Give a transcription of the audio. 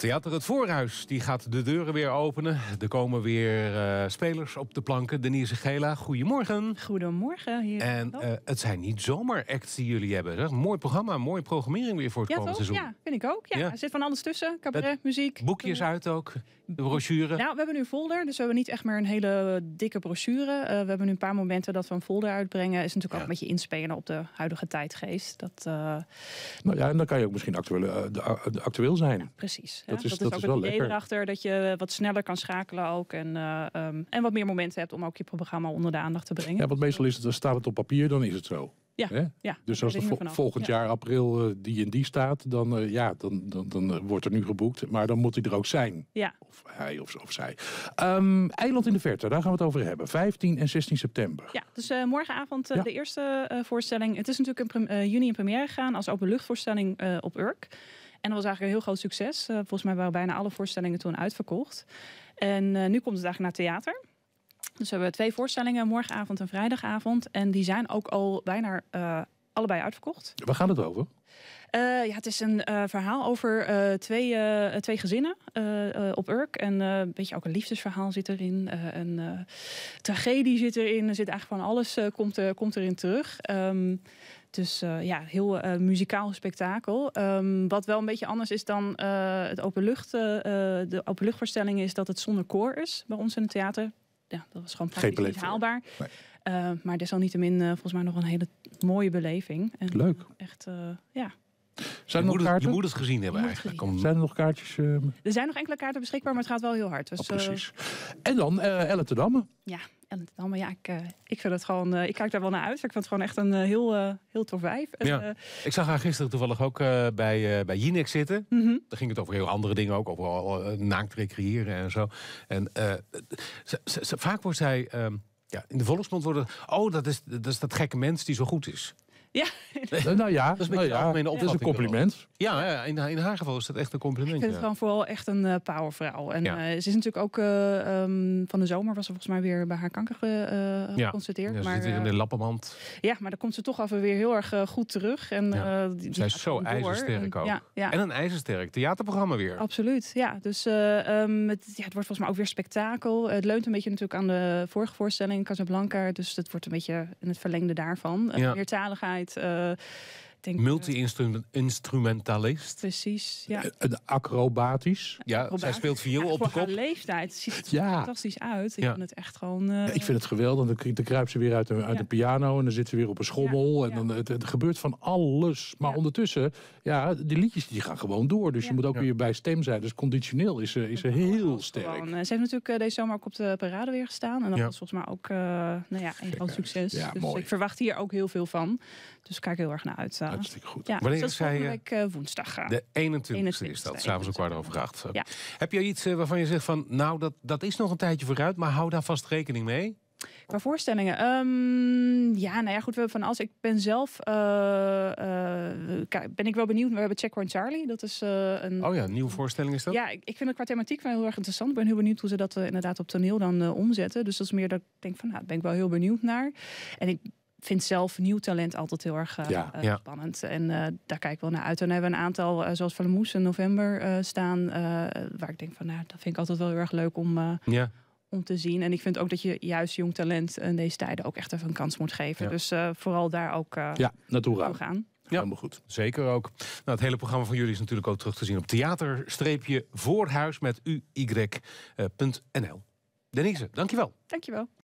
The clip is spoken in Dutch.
Theater Het Voorhuis die gaat de deuren weer openen. Er komen weer eh, spelers op de planken. Denise Gela, goedemorgen. Goedemorgen. Hier. En eh, het zijn niet zomaar acts die jullie hebben. Zeg. Mooi programma, mooie programmering weer voor het komende seizoen. Ja, vind ik ook. Ja. Er zit van alles tussen. Cabaret, muziek. Boekjes uit ook, de brochure. Nou, we hebben nu een folder, dus we hebben niet echt meer een hele dikke brochure. Eh, we hebben nu een paar momenten dat we een folder uitbrengen. Is natuurlijk ook een beetje inspelen op de huidige tijdgeest. Dat, Nou ja, en dan kan je ook misschien actueel, actueel zijn. precies. Dat is, dat, is ook wel het idee lekker. erachter dat je wat sneller kan schakelen ook. En, eh, ehm, en wat meer momenten hebt om ook je programma onder de aandacht te brengen. Ja, want meestal is het, staat het op papier, dan is het zo. Ja, ja dus als er volgend jaar april eh, die en die staat, dan, eh, ja, dan, dan, dan wordt er nu geboekt. Maar dan moet hij er ook zijn. Ja. Of hij of, of zij. Ehm, eiland in de Verte, daar gaan we het over hebben. 15 en 16 september. Ja, dus morgenavond de eerste voorstelling. Het is natuurlijk een juni in première gegaan als openluchtvoorstelling op Urk. En dat was eigenlijk een heel groot succes. Eh, volgens mij waren bijna alle voorstellingen toen uitverkocht. En eh, nu komt het eigenlijk naar theater. Dus we hebben twee voorstellingen, morgenavond en vrijdagavond. En die zijn ook al bijna eh, allebei uitverkocht. Waar gaat het over? Eh, ja, het is een eh, verhaal over eh, twee, twee gezinnen op Urk. En een beetje ook een liefdesverhaal zit erin. een tragedie zit erin. Er zit eigenlijk van alles komt, komt erin terug. Ehm, dus ja, heel muzikaal spektakel. Ehm, wat wel een beetje anders is dan het openlucht, de openluchtvoorstelling... is dat het zonder koor is bij ons in het theater ja, dat was gewoon praktisch niet haalbaar. Eh, maar desalniettemin eh, volgens mij nog een hele mooie beleving. En Leuk. Echt, eh, ja. Zijn je, nog moet het, je moet gezien hebben eigenlijk. Zijn er nog kaartjes? Er zijn nog enkele kaarten beschikbaar, maar het gaat wel heel hard. Dus, oh, precies. En dan uh, Elle te Damme. Ja, en dan, maar ja, ik, eh, ik vind het gewoon, eh, ik kijk daar wel naar uit. Ik vind het gewoon echt een eh, heel, heel tof wijf. Ja. ik zag haar gisteren toevallig ook bij, bij Jinek zitten. Mm Daar ging het over heel andere dingen ook, over naakt recreëren en zo. En vaak wordt zij. Ehm, ja, in de volksmond worden. Oh, dat is, dat is dat gekke mens die zo goed is. Ja. Eh, nou ja, dat is, nou is een compliment. Ja, in, in, haar geval is dat echt een compliment. Ik vind het gewoon vooral echt een uh, powervrouw. En uh, ze is natuurlijk ook ehm, van de zomer was ze volgens mij weer bij haar kanker geconstateerd. Ja, ze maar, zit weer in de lappenmand. ja, maar dan komt ze toch af en weer heel erg goed terug. En, die, Zij is zo ijzersterk ook. En een ijzersterk theaterprogramma weer. Absoluut, ja. Dus ehm, het, het, wordt volgens mij ook weer spektakel. Het leunt een beetje natuurlijk aan de vorige voorstelling Casablanca. Dus dat wordt een beetje in het verlengde daarvan. Meertaligheid duurzaamheid. Uh, eh, Multi-instrumentalist. Precies, ja. Een eh, eh, acrobatisch. Ja, zij speelt viool op de leeftijd ziet het er fantastisch uit. Ik vind het echt gewoon... Eh, ik vind het geweldig. Dan kruipt ze weer uit de uit piano en dan zit ze weer op een schommel. En dan, het, gebeurt van alles. Maar ondertussen, ja, die liedjes die gaan gewoon door. Dus je moet ook weer bij stem zijn. Dus conditioneel is ze, is ze heel sterk. ze heeft natuurlijk deze zomer ook op de parade weer gestaan. En dat Ja. was volgens mij ook nou ja, een groot succes. dus ik verwacht hier ook heel veel van. Dus ik kijk heel erg naar uit. Hartstikke goed. Ja, Wanneer is zij? Eh, eh, woensdag. Gaan. Eh, de 21 e is dat, s'avonds om kwart over acht. Heb je iets waarvan je zegt van, nou, dat, dat is nog een tijdje vooruit, maar hou daar vast rekening mee? Qua voorstellingen. Ehm, ja, nou ja, goed. We hebben van als ik ben zelf. Uh, ben ik wel benieuwd. We hebben Checkpoint Charlie. Dat is een. Oh ja, nieuwe voorstelling is dat? Ja, ik, vind het qua thematiek wel heel erg interessant. Ik ben heel benieuwd hoe ze dat inderdaad op toneel dan omzetten. Dus dat is meer dat ik denk van, nou, daar ben ik wel heel benieuwd naar. En ik vind zelf nieuw talent altijd heel erg eh, eh, spannend. En eh, daar kijk ik wel naar uit. En dan hebben we een aantal, zoals Van de Moes in november staan. waar ik denk van, nou, dat vind ik altijd wel heel erg leuk om, ja. om te zien. En ik vind ook dat je juist jong talent in deze tijden ook echt even een kans moet geven. Dus vooral daar ook ja, naartoe gaan. gaan. Ja, helemaal goed. Zeker ook. Nou, het hele programma van jullie is natuurlijk ook terug te zien op theater-voorhuis met uy.nl. Denise, dankjewel. Dankjewel.